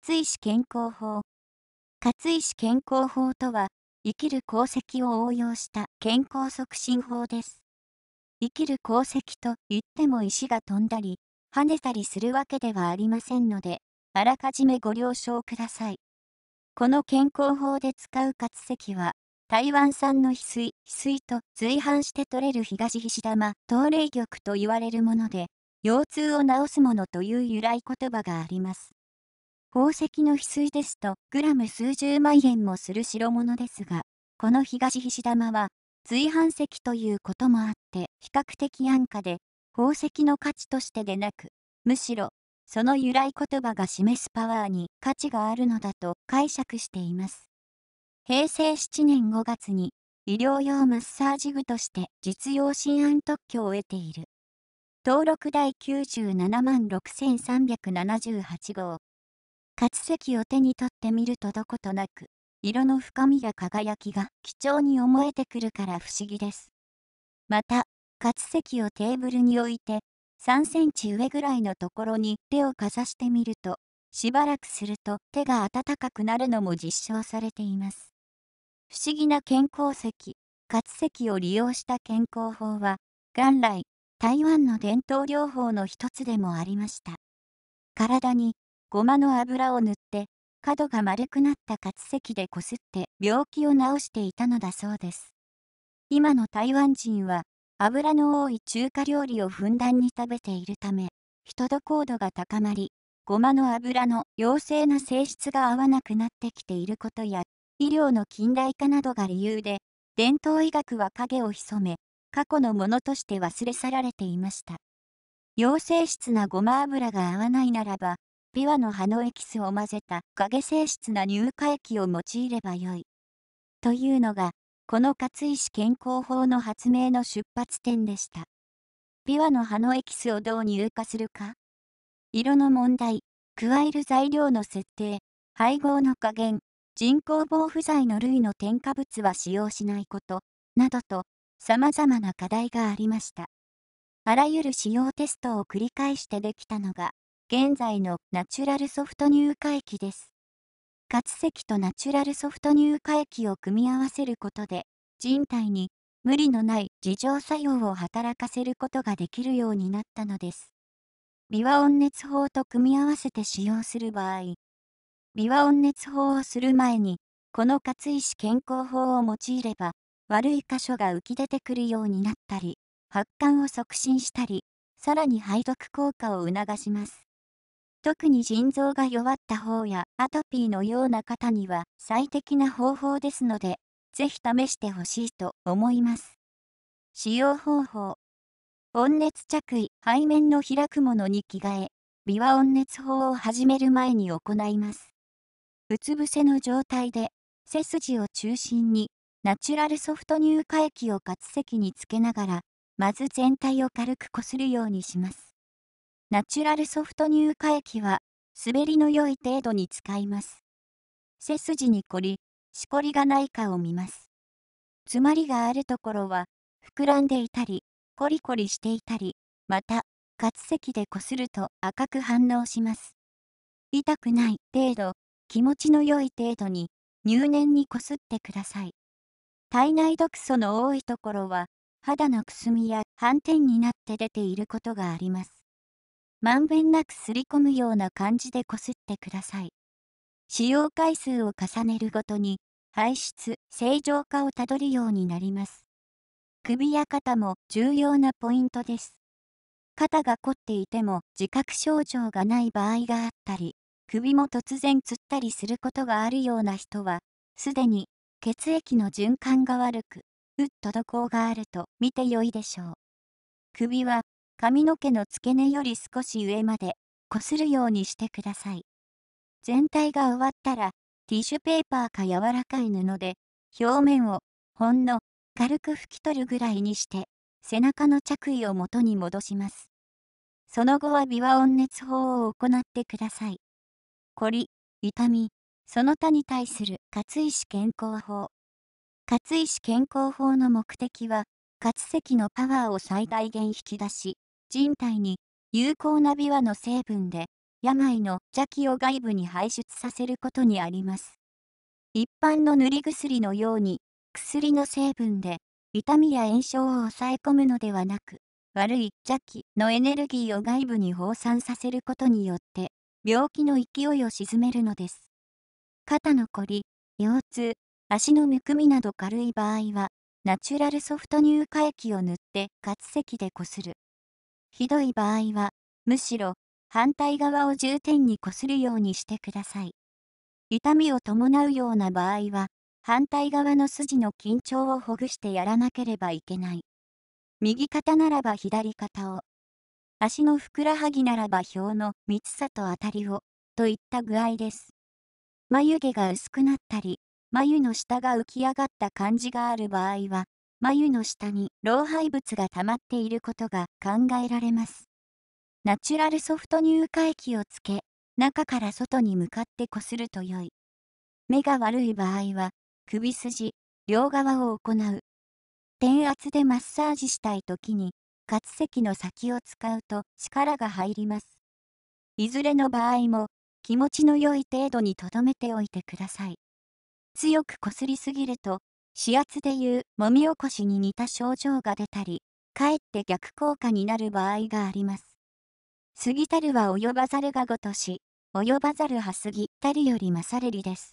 勝石健康法勝石健康法とは生きる功績を応用した健康促進法です生きる功績といっても石が飛んだり跳ねたりするわけではありませんのであらかじめご了承くださいこの健康法で使う活石は台湾産の翡翠翡翠と随伴して取れる東菱玉東霊玉と言われるもので腰痛を治すものという由来言葉があります宝石の翡翠ですと、グラム数十万円もする代物ですが、この東菱玉は、随伴石ということもあって、比較的安価で、宝石の価値としてでなく、むしろ、その由来言葉が示すパワーに価値があるのだと解釈しています。平成7年5月に、医療用マッサージ具として実用新案特許を得ている。登録第97万6378号。活石を手に取ってみるとどことなく、色の深みや輝きが貴重に思えてくるから不思議です。また、活石をテーブルに置いて、3センチ上ぐらいのところに手をかざしてみると、しばらくすると手が温かくなるのも実証されています。不思議な健康石、活石を利用した健康法は、元来、台湾の伝統療法の一つでもありました。体にごまの油を塗って角が丸くなった滑石でこすって病気を治していたのだそうです今の台湾人は油の多い中華料理をふんだんに食べているため人と高度が高まりごまの油の陽性な性質が合わなくなってきていることや医療の近代化などが理由で伝統医学は影を潜め過去のものとして忘れ去られていました陽性質なごま油が合わないならばビワの葉のエキスを混ぜた影性質な乳化液を用いればよい。というのが、この勝石健康法の発明の出発点でした。ビワの葉のエキスをどう乳化するか色の問題、加える材料の設定、配合の加減、人工防腐剤の類の添加物は使用しないこと、などと、様々な課題がありました。あらゆる使用テストを繰り返してできたのが、現在のナチュラルソフト入会機です。活石とナチュラルソフト入会液を組み合わせることで、人体に無理のない自浄作用を働かせることができるようになったのです。ビワ温熱法と組み合わせて使用する場合、ビワ温熱法をする前に、この活石健康法を用いれば、悪い箇所が浮き出てくるようになったり、発汗を促進したり、さらに排毒効果を促します。特に腎臓が弱った方やアトピーのような方には最適な方法ですので、ぜひ試してほしいと思います。使用方法温熱着衣、背面の開くものに着替え、美ワ温熱法を始める前に行います。うつ伏せの状態で、背筋を中心に、ナチュラルソフト乳化液を滑石につけながら、まず全体を軽くこするようにします。ナチュラルソフト乳化液は、滑りの良い程度に使います。背筋に凝り、しこりがないかを見ます。詰まりがあるところは、膨らんでいたり、コリコリしていたり、また、滑石でこすると赤く反応します。痛くない程度、気持ちの良い程度に、入念にこすってください。体内毒素の多いところは、肌のくすみや斑点になって出ていることがあります。まんべんなくすり込むような感じでこすってください。使用回数を重ねるごとに、排出、正常化をたどるようになります。首や肩も重要なポイントです。肩が凝っていても自覚症状がない場合があったり、首も突然つったりすることがあるような人は、すでに血液の循環が悪く、うっとどこうがあると見てよいでしょう。首は髪の毛の付け根より少し上までこするようにしてください。全体が終わったらティッシュペーパーか柔らかい布で表面をほんの軽く拭き取るぐらいにして背中の着衣を元に戻します。その後は微和温熱法を行ってください。凝り、痛み、その他に対する活石健康法。活石健康法の目的は、活石のパワーを最大限引き出し、人体に有効なビワの成分で病の邪気を外部に排出させることにあります。一般の塗り薬のように薬の成分で痛みや炎症を抑え込むのではなく悪い邪気のエネルギーを外部に放散させることによって病気の勢いを鎮めるのです。肩のこり、腰痛、足のむくみなど軽い場合はナチュラルソフト乳化液を塗って滑石でこする。ひどい場合は、むしろ反対側を重点にこするようにしてください。痛みを伴うような場合は、反対側の筋の緊張をほぐしてやらなければいけない。右肩ならば左肩を、足のふくらはぎならば表の密さと当たりを、といった具合です。眉毛が薄くなったり、眉の下が浮き上がった感じがある場合は、眉の下に老廃物が溜まっていることが考えられます。ナチュラルソフト乳化液をつけ、中から外に向かってこすると良い。目が悪い場合は、首筋、両側を行う。電圧でマッサージしたい時に、滑石の先を使うと力が入ります。いずれの場合も、気持ちの良い程度に留めておいてください。強くこすりすぎると指圧でいうもみ起こしに似た症状が出たり、かえって逆効果になる場合があります。過ぎたるは及ばざるがごとし、及ばざるは過ぎたるより勝るりです。